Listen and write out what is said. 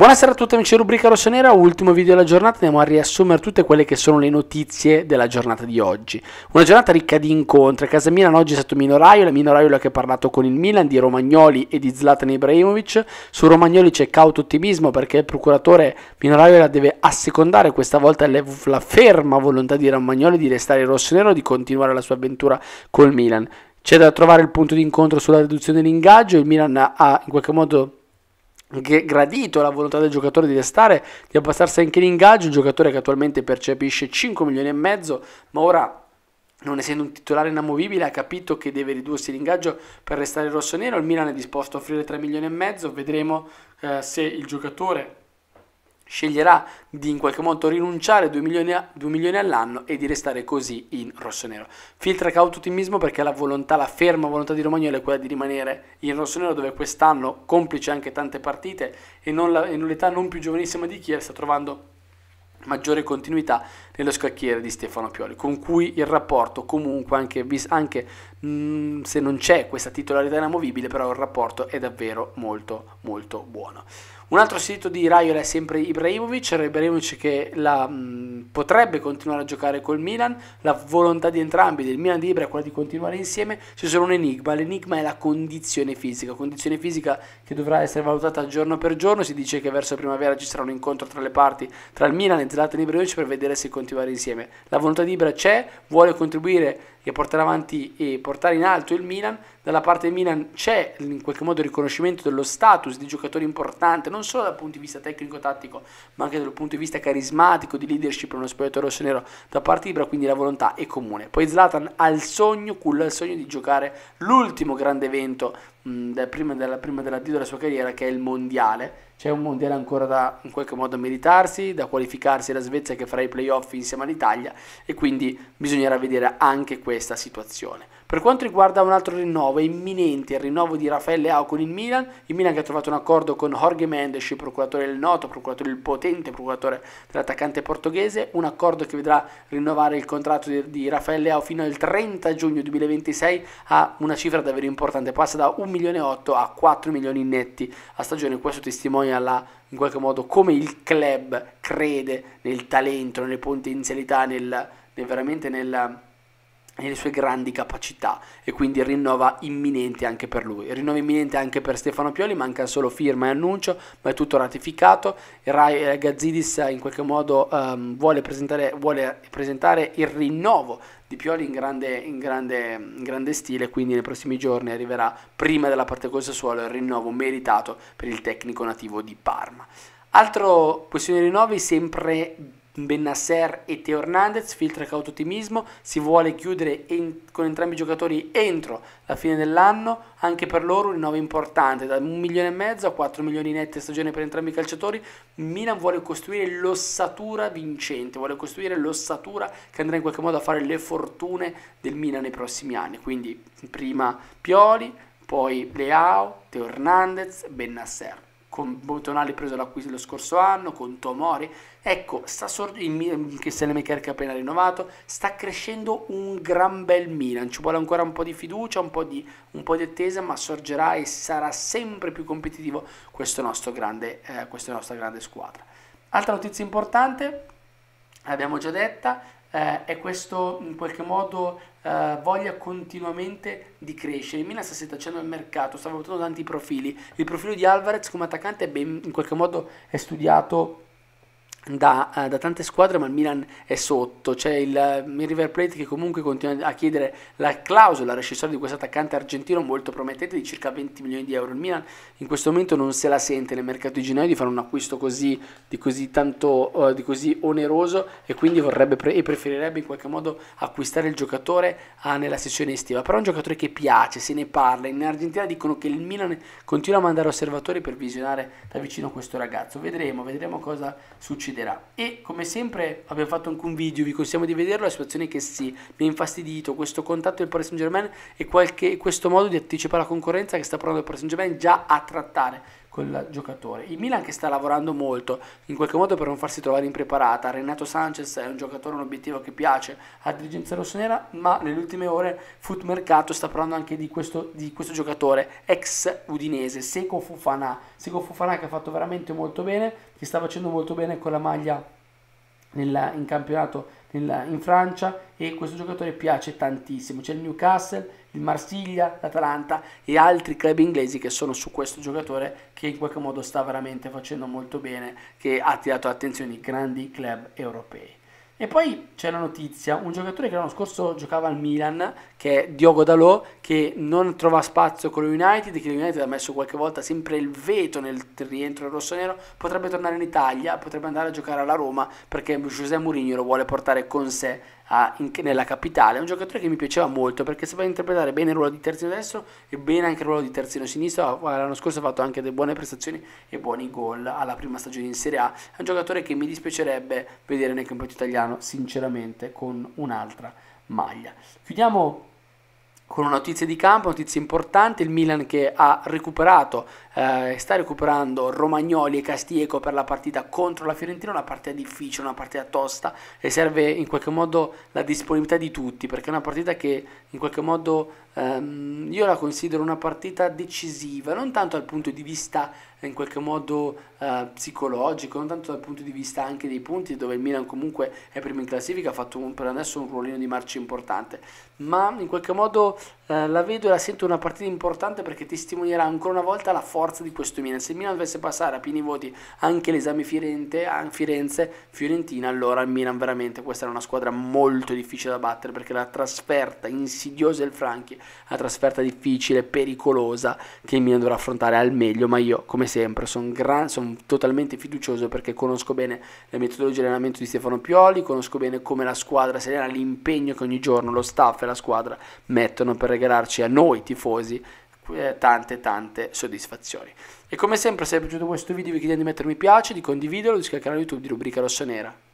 Buonasera a tutti amici di Rubrica Rossonera, ultimo video della giornata, andiamo a riassumere tutte quelle che sono le notizie della giornata di oggi. Una giornata ricca di incontri, a casa Milan oggi è stato Minoraiola, Minoraiola che ha parlato con il Milan di Romagnoli e di Zlatan Ibrahimovic, su Romagnoli c'è cauto ottimismo perché il procuratore Minoraiola deve assecondare questa volta la ferma volontà di Romagnoli di restare rossonero e di continuare la sua avventura col Milan. C'è da trovare il punto di incontro sulla riduzione dell'ingaggio, il Milan ha in qualche modo gradito la volontà del giocatore di restare, di abbassarsi anche l'ingaggio, un giocatore che attualmente percepisce 5 milioni e mezzo, ma ora non essendo un titolare inamovibile ha capito che deve ridursi l'ingaggio per restare rosso-nero, il Milan è disposto a offrire 3 milioni e mezzo, vedremo eh, se il giocatore sceglierà di in qualche modo rinunciare 2 milioni, a, 2 milioni, all'anno e di restare così in rossonero. Filtra cauto ottimismo perché la volontà, la ferma volontà di Romagnolo è quella di rimanere in rossonero dove quest'anno, complice anche tante partite e non la, e l'età non più giovanissima di Kiev, sta trovando maggiore continuità nello scacchiere di Stefano Pioli, con cui il rapporto comunque, anche, anche mh, mm, se non c'è questa titolarità inamovibile, però il rapporto è davvero molto molto buono. Un altro sito di Raiola è sempre Ibrahimovic, Ibrahimovic che la, mh, mm, potrebbe continuare a giocare col Milan, la volontà di entrambi, del Milan e di Ibra, è quella di continuare insieme, c'è solo un enigma, l'enigma è la condizione fisica, condizione fisica che dovrà essere valutata giorno per giorno, si dice che verso primavera ci sarà un incontro tra le parti, tra il Milan e Zlatan Ibrahimovic per vedere se continuare insieme. La volontà di Ibra c'è, vuole contribuire che portare avanti e portare in alto il Milan. Dalla parte del Milan c'è in qualche modo il riconoscimento dello status di giocatore importante, non solo dal punto di vista tecnico-tattico, ma anche dal punto di vista carismatico, di leadership per uno spogliatoio rossonero da parte di Ibra, quindi la volontà è comune. Poi Zlatan ha il sogno, culla il sogno di giocare l'ultimo grande evento mh, prima, della, prima dell'addio della sua carriera, che è il Mondiale c'è un mondiale ancora da in qualche modo meritarsi, da qualificarsi la Svezia che farà i playoff insieme all'Italia e quindi bisognerà vedere anche questa situazione. Per quanto riguarda un altro rinnovo, è imminente il rinnovo di Raffaele Ao con il Milan, il Milan che ha trovato un accordo con Jorge Mendes, procuratore del noto, procuratore del potente, procuratore dell'attaccante portoghese, un accordo che vedrà rinnovare il contratto di, di Raffaele Ao fino al 30 giugno 2026 a una cifra davvero importante, passa da 1 milione e 8 a 4 milioni netti a stagione, questo testimonia la in qualche modo come il club crede nel talento, nelle potenzialità, nel, nel veramente nel, e le sue grandi capacità e quindi rinnova imminente anche per lui. Rinnova imminente anche per Stefano Pioli, manca solo firma e annuncio, ma è tutto ratificato. Rai eh, Gazzidis eh, in qualche modo um, vuole, presentare, vuole, presentare, il rinnovo di Pioli in grande, in, grande, in grande, stile, quindi nei prossimi giorni arriverà prima della parte con il Sassuolo il rinnovo meritato per il tecnico nativo di Parma. Altro questione rinnovi sempre Bennasser e Teo Hernandez, filtra cautotimismo, si vuole chiudere en- con entrambi i giocatori entro la fine dell'anno, anche per loro un rinnovo importante, da un milione e mezzo a 4 milioni nette stagione per entrambi i calciatori, Milan vuole costruire l'ossatura vincente, vuole costruire l'ossatura che andrà in qualche modo a fare le fortune del Milan nei prossimi anni, quindi prima Pioli, poi Leao, Teo Hernandez, Bennasser con Tonali preso l'acquisto lo scorso anno, con Tomori, ecco, sta sor- il, che se ne Maker che ha appena rinnovato, sta crescendo un gran bel Milan, ci vuole ancora un po' di fiducia, un po' di, un po di attesa, ma sorgerà e sarà sempre più competitivo questo grande, eh, questa nostra grande squadra. Altra notizia importante, l'abbiamo già detta, eh, e questo in qualche modo eh, voglia continuamente di crescere. Il Milan sta settacciando il mercato, sta valutando tanti profili. Il profilo di Alvarez come attaccante è ben, in qualche modo è studiato da, eh, da, tante squadre, ma il Milan è sotto. C'è il, eh, il, River Plate che comunque continua a chiedere la clausola rescissoria di questo attaccante argentino molto promettente di circa 20 milioni di euro. Il Milan in questo momento non se la sente nel mercato di gennaio di fare un acquisto così, di così tanto uh, di così oneroso e quindi vorrebbe pre- e preferirebbe in qualche modo acquistare il giocatore uh, nella sessione estiva. Però è un giocatore che piace, se ne parla. In Argentina dicono che il Milan continua a mandare osservatori per visionare da vicino questo ragazzo. Vedremo, vedremo cosa succede succederà. E come sempre abbiamo fatto anche un video, vi consigliamo di vederlo, la situazione che sì, mi ha infastidito questo contatto del Paris Saint Germain e qualche, questo modo di anticipare la concorrenza che sta provando il Paris Saint Germain già a trattare quel giocatore. Il Milan che sta lavorando molto, in qualche modo per non farsi trovare impreparata. Renato Sanchez è un giocatore, un obiettivo che piace alla dirigenza rossonera, ma nelle ultime ore Foot Mercato sta parlando anche di questo, di questo giocatore ex udinese, Seco Fufana. Seco Fufana che ha fatto veramente molto bene, che sta facendo molto bene con la maglia nella, in campionato nella, in Francia e questo giocatore piace tantissimo. C'è il Newcastle il Marsiglia, l'Atalanta e altri club inglesi che sono su questo giocatore che in qualche modo sta veramente facendo molto bene, che ha attirato attenzioni grandi club europei. E poi c'è la notizia, un giocatore che l'anno scorso giocava al Milan, che è Diogo Dalò, che non trova spazio con lo United, che lo United ha messo qualche volta sempre il veto nel rientro del rossonero, potrebbe tornare in Italia, potrebbe andare a giocare alla Roma, perché José Mourinho lo vuole portare con sé a, in, nella capitale. È un giocatore che mi piaceva molto, perché sapeva interpretare bene il ruolo di terzino destro e bene anche il ruolo di terzino sinistro. L'anno scorso ha fatto anche delle buone prestazioni e buoni gol alla prima stagione in Serie A. È un giocatore che mi dispiacerebbe vedere nel campionato italiano italiano sinceramente con un'altra maglia. Chiudiamo con una notizia di campo, notizia importante, il Milan che ha recuperato, eh, sta recuperando Romagnoli e Castieco per la partita contro la Fiorentina, una partita difficile, una partita tosta e serve in qualche modo la disponibilità di tutti perché è una partita che in qualche modo ehm, io la considero una partita decisiva, non tanto dal punto di vista in qualche modo eh, psicologico, non tanto dal punto di vista anche dei punti, dove il Milan comunque è primo in classifica, ha fatto un, per adesso un ruolino di marcia importante, ma in qualche modo eh, la vedo e la sento una partita importante perché testimonierà ancora una volta la forza di questo Milan. Se il Milan dovesse passare a pieni voti anche l'esame Firenze, Firenze, Fiorentina, allora il Milan veramente questa era una squadra molto difficile da battere perché la trasferta insidiosa del Franchi, la trasferta difficile, pericolosa che il Milan dovrà affrontare al meglio, ma io come sempre sono son totalmente fiducioso perché conosco bene le metodologie di allenamento di Stefano Pioli, conosco bene come la squadra serena, l'impegno che ogni giorno lo staff e la squadra mettono per regalare regalarci a noi tifosi eh, tante tante soddisfazioni. E come sempre se vi è piaciuto questo video vi chiedo di mettere mi piace, di condividerlo, di scaricare YouTube di rubrica rossonera.